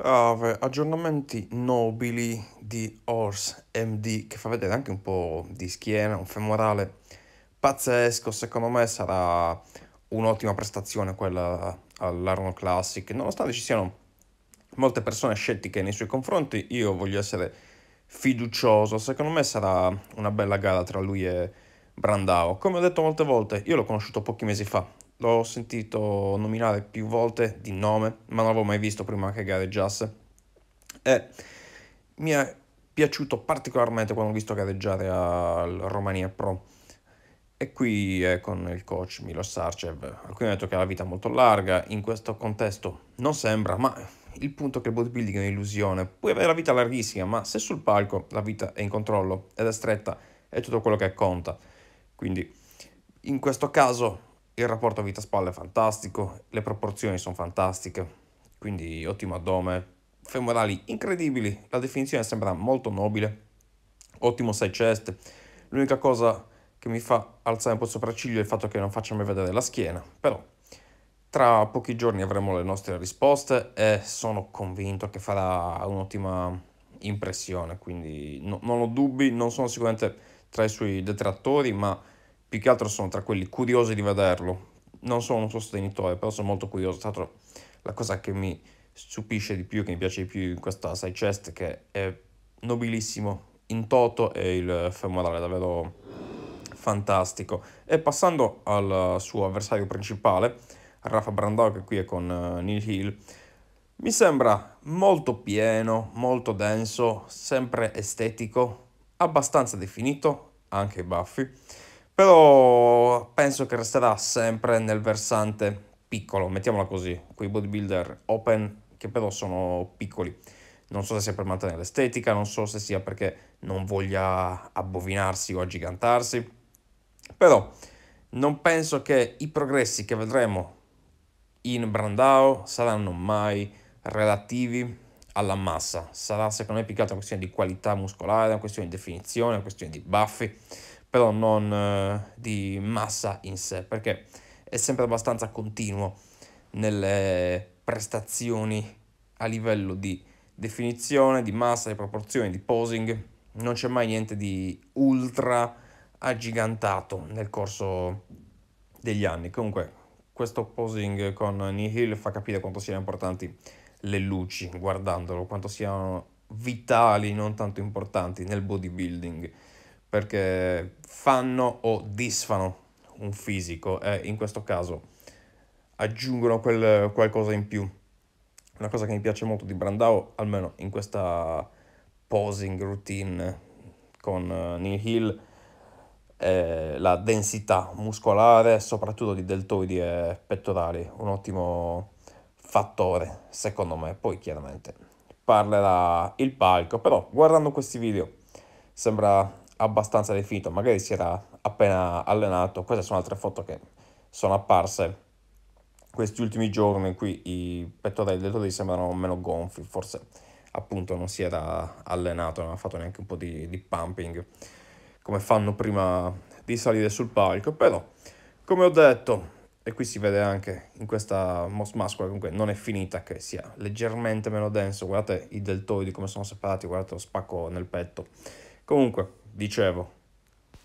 Uh, aggiornamenti nobili di Horse MD che fa vedere anche un po' di schiena, un femorale pazzesco, secondo me sarà un'ottima prestazione quella all'Arno Classic, nonostante ci siano molte persone scettiche nei suoi confronti, io voglio essere fiducioso, secondo me sarà una bella gara tra lui e Brandao. Come ho detto molte volte, io l'ho conosciuto pochi mesi fa, l'ho sentito nominare più volte di nome, ma non l'avevo mai visto prima che gareggiasse. E mi è piaciuto particolarmente quando ho visto gareggiare al Romania Pro. E qui è con il coach Milos Sarcev. Alcuni hanno detto che ha la vita è molto larga, in questo contesto non sembra, ma il punto è che il bodybuilding è un'illusione. Puoi avere la vita larghissima, ma se sul palco la vita è in controllo ed è stretta, è tutto quello che conta. Quindi in questo caso il rapporto vita spalle è fantastico, le proporzioni sono fantastiche, quindi ottimo addome, femorali incredibili, la definizione sembra molto nobile, ottimo side chest, l'unica cosa che mi fa alzare un po' il sopracciglio è il fatto che non faccia mai vedere la schiena, però tra pochi giorni avremo le nostre risposte e sono convinto che farà un'ottima impressione, quindi no, non ho dubbi, non sono sicuramente tra i suoi detrattori, ma più che altro sono tra quelli curiosi di vederlo. Non sono un sostenitore, però sono molto curioso. Tra l'altro, la cosa che mi stupisce di più, che mi piace di più in questa chest, che è nobilissimo in toto è il femorale, davvero fantastico. E passando al suo avversario principale, Rafa Brandao, che qui è con eh, Neil Hill, mi sembra molto pieno, molto denso, sempre estetico, abbastanza definito, anche i baffi però penso che resterà sempre nel versante piccolo, mettiamola così, quei bodybuilder open che però sono piccoli. Non so se sia per mantenere l'estetica, non so se sia perché non voglia abbovinarsi o aggigantarsi, però non penso che i progressi che vedremo in Brandao saranno mai relativi alla massa. Sarà secondo me più che altro una questione di qualità muscolare, una questione di definizione, una questione di baffi, però non eh, di massa in sé, perché è sempre abbastanza continuo nelle prestazioni a livello di definizione, di massa, di proporzioni, di posing, non c'è mai niente di ultra aggigantato nel corso degli anni. Comunque questo posing con Nihil fa capire quanto siano importanti le luci guardandolo, quanto siano vitali, non tanto importanti nel bodybuilding perché fanno o disfano un fisico e in questo caso aggiungono quel, qualcosa in più. Una cosa che mi piace molto di Brandao, almeno in questa posing routine con eh, Neil Hill, è la densità muscolare, soprattutto di deltoidi e pettorali, un ottimo fattore secondo me. Poi chiaramente parlerà il palco, però guardando questi video sembra abbastanza definito, magari si era appena allenato. Queste sono altre foto che sono apparse questi ultimi giorni in cui i pettorelli del Torino sembrano meno gonfi, forse appunto non si era allenato, non ha fatto neanche un po' di, di pumping come fanno prima di salire sul palco, però come ho detto, e qui si vede anche in questa Moss Muscle, comunque non è finita, che sia leggermente meno denso, guardate i deltoidi come sono separati, guardate lo spacco nel petto, Comunque, dicevo,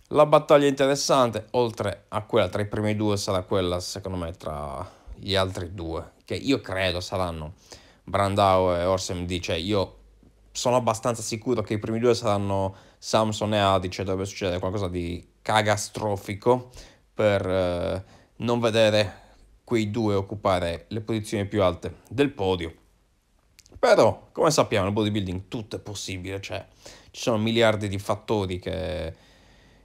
la battaglia interessante, oltre a quella tra i primi due, sarà quella secondo me tra gli altri due, che io credo saranno Brandau e Orsem D. Cioè, io sono abbastanza sicuro che i primi due saranno Samson e Adice, cioè dovrebbe succedere qualcosa di cagastrofico per eh, non vedere quei due occupare le posizioni più alte del podio. Però, come sappiamo, nel bodybuilding tutto è possibile, cioè ci sono miliardi di fattori che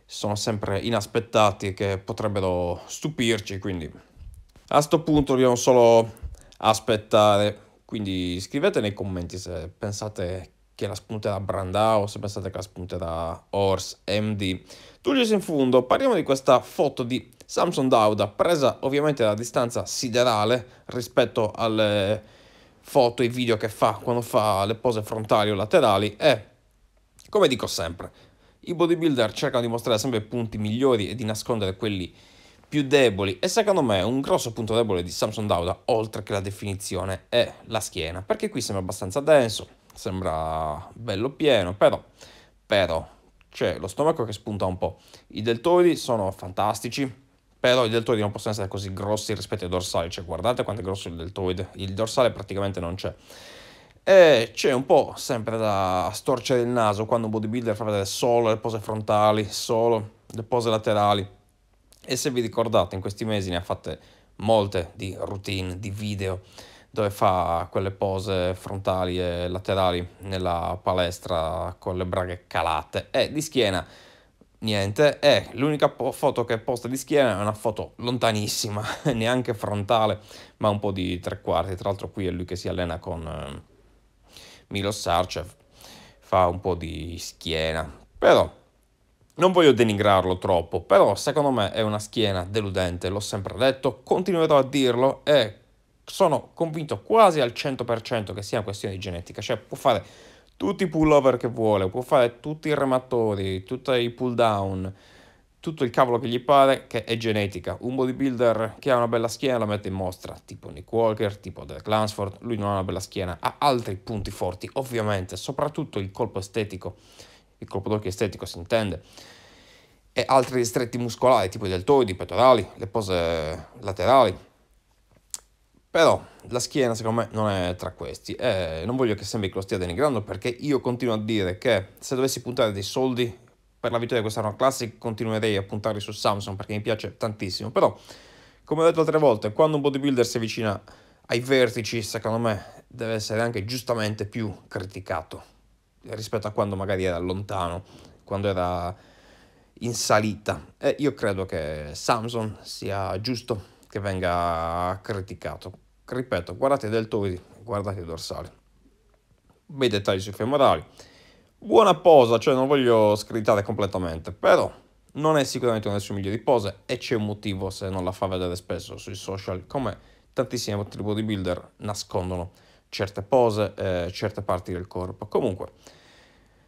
sono sempre inaspettati e che potrebbero stupirci, quindi a questo punto dobbiamo solo aspettare. Quindi scrivete nei commenti se pensate che la spunterà Brandao, se pensate che la spunterà Horse MD. Tullius in fondo, parliamo di questa foto di Samson Dauda, presa ovviamente da distanza siderale rispetto alle foto e video che fa quando fa le pose frontali o laterali e, come dico sempre, i bodybuilder cercano di mostrare sempre punti migliori e di nascondere quelli più deboli e secondo me un grosso punto debole di Samson Dauda, oltre che la definizione, è la schiena, perché qui sembra abbastanza denso, sembra bello pieno, però, però c'è lo stomaco che spunta un po', i deltoidi sono fantastici, però i deltoidi non possono essere così grossi rispetto ai dorsali, cioè guardate quanto è grosso il deltoide, il dorsale praticamente non c'è. E c'è un po' sempre da storcere il naso quando un bodybuilder fa vedere solo le pose frontali, solo le pose laterali. E se vi ricordate, in questi mesi ne ha fatte molte di routine, di video, dove fa quelle pose frontali e laterali nella palestra con le braghe calate e di schiena niente, e l'unica foto che posta di schiena è una foto lontanissima, neanche frontale, ma un po' di tre quarti. Tra l'altro qui è lui che si allena con eh, Milos Sarcev, fa un po' di schiena, però non voglio denigrarlo troppo, però secondo me è una schiena deludente, l'ho sempre detto, continuerò a dirlo e sono convinto quasi al 100% che sia una questione di genetica, cioè può fare tutti i pullover che vuole, può fare tutti i rematori, tutti i pull down, tutto il cavolo che gli pare, che è genetica. Un bodybuilder che ha una bella schiena la mette in mostra, tipo Nick Walker, tipo Derek Lansford, lui non ha una bella schiena, ha altri punti forti, ovviamente, soprattutto il colpo estetico, il colpo d'occhio estetico si intende, e altri distretti muscolari, tipo i deltoidi, i pettorali, le pose laterali, però la schiena secondo me non è tra questi e non voglio che sembri che lo stia denigrando perché io continuo a dire che se dovessi puntare dei soldi per la vittoria di quest'anno Classic continuerei a puntare su Samsung perché mi piace tantissimo, però come ho detto altre volte, quando un bodybuilder si avvicina ai vertici, secondo me deve essere anche giustamente più criticato rispetto a quando magari era lontano, quando era in salita. E io credo che Samsung sia giusto che venga criticato ripeto, guardate i deltoidi, guardate i dorsali, bei dettagli sui femorali, buona posa, cioè non voglio screditare completamente, però non è sicuramente una delle sue migliori pose e c'è un motivo se non la fa vedere spesso sui social, come tantissime altri bodybuilder nascondono certe pose, eh, certe parti del corpo. Comunque,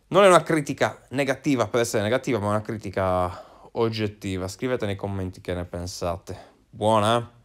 non è una critica negativa per essere negativa, ma una critica oggettiva. Scrivete nei commenti che ne pensate. Buona! Eh?